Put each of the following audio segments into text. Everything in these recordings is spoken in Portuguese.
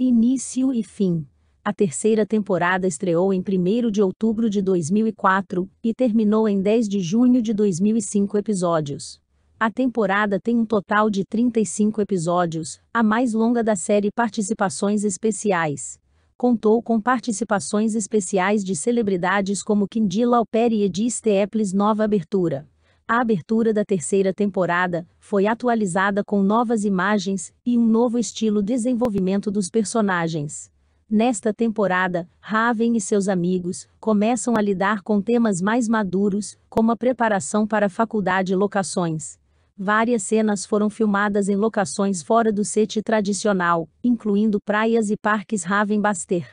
Início e fim. A terceira temporada estreou em 1 de outubro de 2004 e terminou em 10 de junho de 2005 episódios. A temporada tem um total de 35 episódios, a mais longa da série Participações Especiais. Contou com participações especiais de celebridades como Kindila Lauper e Edie Steeples Nova Abertura. A abertura da terceira temporada foi atualizada com novas imagens e um novo estilo desenvolvimento dos personagens. Nesta temporada, Raven e seus amigos começam a lidar com temas mais maduros, como a preparação para a faculdade e locações. Várias cenas foram filmadas em locações fora do set tradicional, incluindo praias e parques Raven Baster.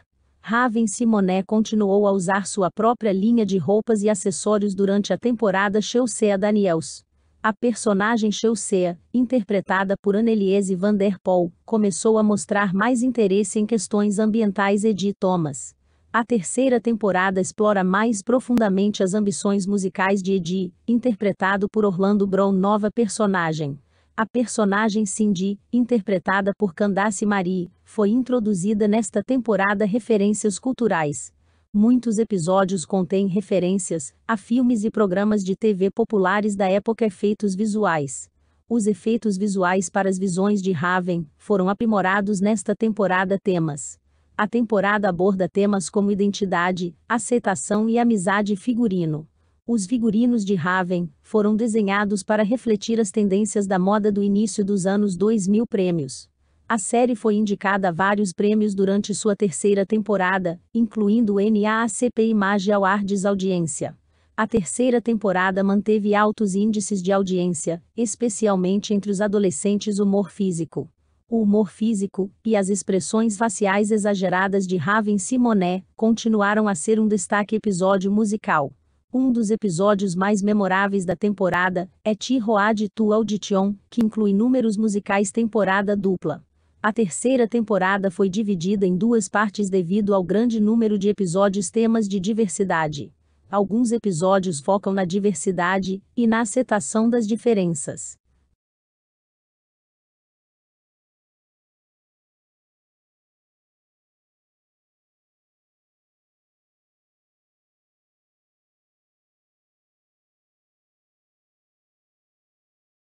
Raven Simonet continuou a usar sua própria linha de roupas e acessórios durante a temporada Chelsea Daniels. A personagem Chelsea, interpretada por Anneliese van der Poel, começou a mostrar mais interesse em questões ambientais e de Thomas. A terceira temporada explora mais profundamente as ambições musicais de Eddie, interpretado por Orlando Brown, nova personagem. A personagem Cindy, interpretada por Candace Marie, foi introduzida nesta temporada Referências Culturais. Muitos episódios contêm referências a filmes e programas de TV populares da época efeitos visuais. Os efeitos visuais para as visões de Raven foram aprimorados nesta temporada temas. A temporada aborda temas como identidade, aceitação e amizade figurino. Os figurinos de Raven foram desenhados para refletir as tendências da moda do início dos anos 2000 prêmios. A série foi indicada a vários prêmios durante sua terceira temporada, incluindo o NAACP Image Awards Audiência. A terceira temporada manteve altos índices de audiência, especialmente entre os adolescentes humor físico. O humor físico e as expressões faciais exageradas de Raven Simonet continuaram a ser um destaque episódio musical. Um dos episódios mais memoráveis da temporada é Ti de Tu Audition, que inclui números musicais temporada dupla. A terceira temporada foi dividida em duas partes devido ao grande número de episódios temas de diversidade. Alguns episódios focam na diversidade e na aceitação das diferenças.